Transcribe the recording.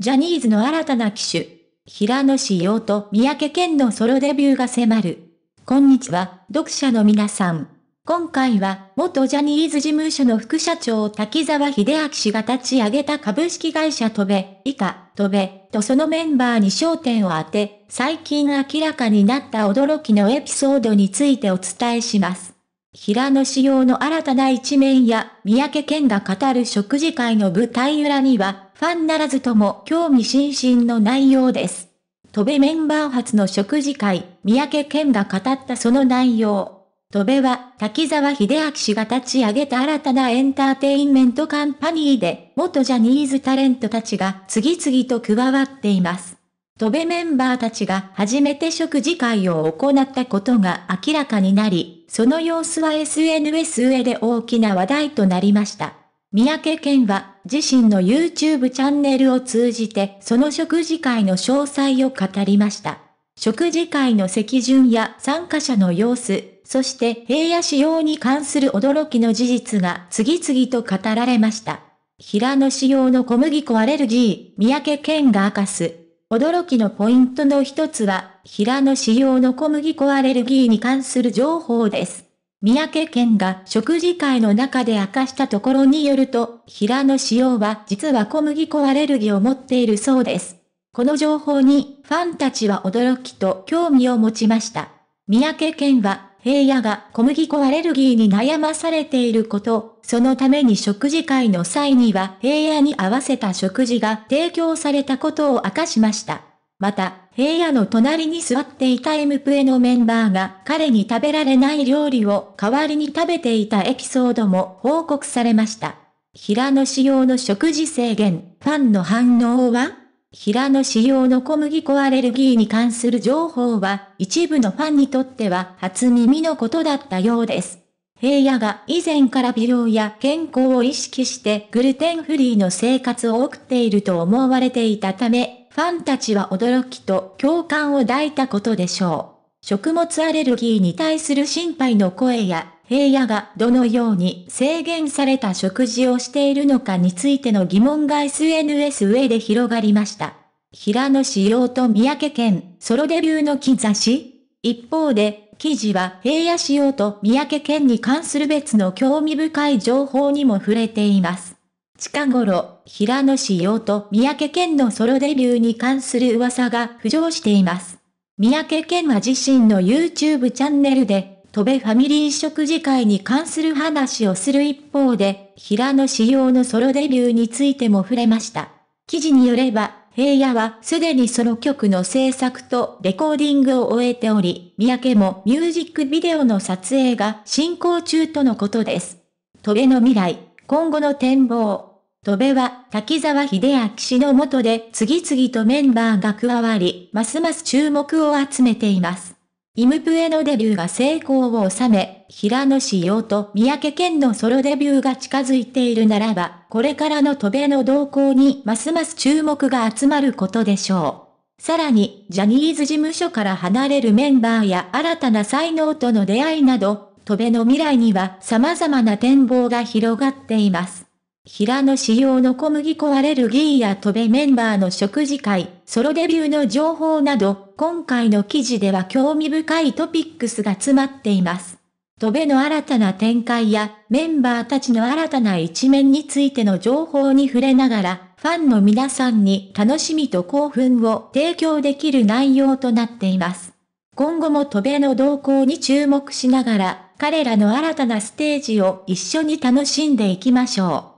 ジャニーズの新たな機種、平野紫耀と三宅健のソロデビューが迫る。こんにちは、読者の皆さん。今回は、元ジャニーズ事務所の副社長滝沢秀明氏が立ち上げた株式会社トベ、以下、トベ、とそのメンバーに焦点を当て、最近明らかになった驚きのエピソードについてお伝えします。平野紫耀の新たな一面や、三宅健が語る食事会の舞台裏には、ファンならずとも興味津々の内容です。戸部メンバー初の食事会、三宅健が語ったその内容。戸部は、滝沢秀明氏が立ち上げた新たなエンターテインメントカンパニーで、元ジャニーズタレントたちが次々と加わっています。戸部メンバーたちが初めて食事会を行ったことが明らかになり、その様子は SNS 上で大きな話題となりました。三宅健は、自身の YouTube チャンネルを通じてその食事会の詳細を語りました。食事会の席順や参加者の様子、そして平野仕様に関する驚きの事実が次々と語られました。平野仕様の小麦粉アレルギー、三宅健が明かす。驚きのポイントの一つは、平野仕様の小麦粉アレルギーに関する情報です。三宅健が食事会の中で明かしたところによると、平野紫耀は実は小麦粉アレルギーを持っているそうです。この情報にファンたちは驚きと興味を持ちました。三宅健は、平野が小麦粉アレルギーに悩まされていること、そのために食事会の際には平野に合わせた食事が提供されたことを明かしました。また、平野の隣に座っていた M プエのメンバーが彼に食べられない料理を代わりに食べていたエピソードも報告されました。平野仕様の食事制限、ファンの反応は平野仕様の小麦粉アレルギーに関する情報は、一部のファンにとっては初耳のことだったようです。平野が以前から美容や健康を意識してグルテンフリーの生活を送っていると思われていたため、ファンたちは驚きと共感を抱いたことでしょう。食物アレルギーに対する心配の声や、平野がどのように制限された食事をしているのかについての疑問が SNS 上で広がりました。平野仕様と三宅県、ソロデビューの兆し一方で、記事は平野仕様と三宅県に関する別の興味深い情報にも触れています。近頃、平野紫耀と三宅健のソロデビューに関する噂が浮上しています。三宅健は自身の YouTube チャンネルで、戸部ファミリー食事会に関する話をする一方で、平野紫耀のソロデビューについても触れました。記事によれば、平野はすでにその曲の制作とレコーディングを終えており、三宅もミュージックビデオの撮影が進行中とのことです。戸部の未来、今後の展望、戸部は滝沢秀明氏の下で次々とメンバーが加わり、ますます注目を集めています。イムプエのデビューが成功を収め、平野志陽と三宅健のソロデビューが近づいているならば、これからの戸部の動向にますます注目が集まることでしょう。さらに、ジャニーズ事務所から離れるメンバーや新たな才能との出会いなど、戸部の未来には様々な展望が広がっています。平野仕様の小麦粉アレルギーや飛べメンバーの食事会、ソロデビューの情報など、今回の記事では興味深いトピックスが詰まっています。飛べの新たな展開や、メンバーたちの新たな一面についての情報に触れながら、ファンの皆さんに楽しみと興奮を提供できる内容となっています。今後も飛べの動向に注目しながら、彼らの新たなステージを一緒に楽しんでいきましょう。